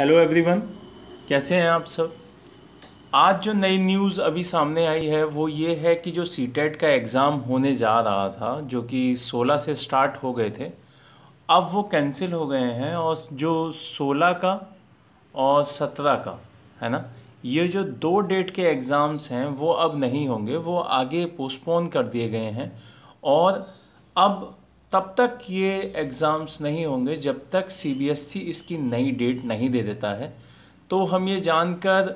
hello everyone कैसे हैं आप सब आज जो नई न्यूज़ अभी सामने आई है वो ये है कि जो सी e का एग्ज़ाम होने जा रहा था जो कि 16 से स्टार्ट हो गए थे अब वो कैंसिल हो गए हैं और जो 16 का और 17 का है ना ये जो दो डेट के एग्ज़ाम्स हैं वो अब नहीं होंगे वो आगे पोस्टपोन कर दिए गए हैं और अब तब तक ये एग्ज़ाम्स नहीं होंगे जब तक सीबीएसई e इसकी नई डेट नहीं दे देता है तो हम ये जानकर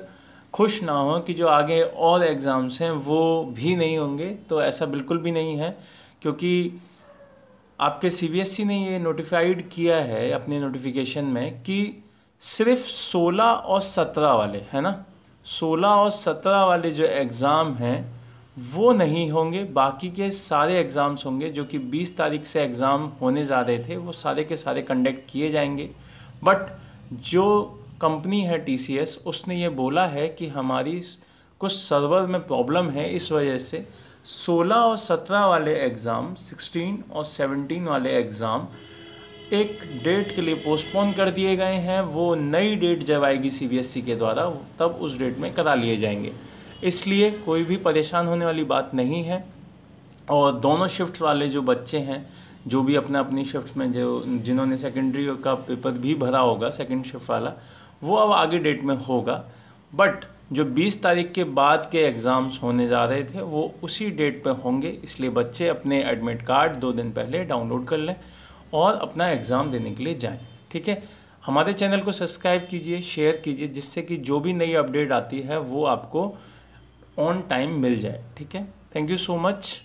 खुश ना हों कि जो आगे और एग्ज़ाम्स हैं वो भी नहीं होंगे तो ऐसा बिल्कुल भी नहीं है क्योंकि आपके सीबीएसई e ने ये नोटिफाइड किया है अपने नोटिफिकेशन में कि सिर्फ 16 और 17 वाले है ना 16 और 17 वाले जो एग्ज़ाम हैं वो नहीं होंगे बाकी के सारे एग्ज़ाम्स होंगे जो कि 20 तारीख से एग्ज़ाम होने जा रहे थे वो सारे के सारे कंडक्ट किए जाएंगे बट जो कंपनी है टी उसने ये बोला है कि हमारी कुछ सर्वर में प्रॉब्लम है इस वजह से 16 और 17 वाले एग्ज़ाम 16 और 17 वाले एग्ज़ाम एक डेट के लिए पोस्टपोन कर दिए गए हैं वो नई डेट जब आएगी सी e के द्वारा तब उस डेट में करा लिए जाएंगे इसलिए कोई भी परेशान होने वाली बात नहीं है और दोनों शिफ्ट वाले जो बच्चे हैं जो भी अपना अपनी शिफ्ट में जो जिन्होंने सेकेंडरी का पेपर भी भरा होगा सेकेंड शिफ्ट वाला वो अब आगे डेट में होगा बट जो 20 तारीख के बाद के एग्ज़ाम्स होने जा रहे थे वो उसी डेट पर होंगे इसलिए बच्चे अपने एडमिट कार्ड दो दिन पहले डाउनलोड कर लें और अपना एग्ज़ाम देने के लिए जाएं ठीक है हमारे चैनल को सब्सक्राइब कीजिए शेयर कीजिए जिससे कि जो भी नई अपडेट आती है वो आपको ऑन टाइम मिल जाए ठीक है थैंक यू सो मच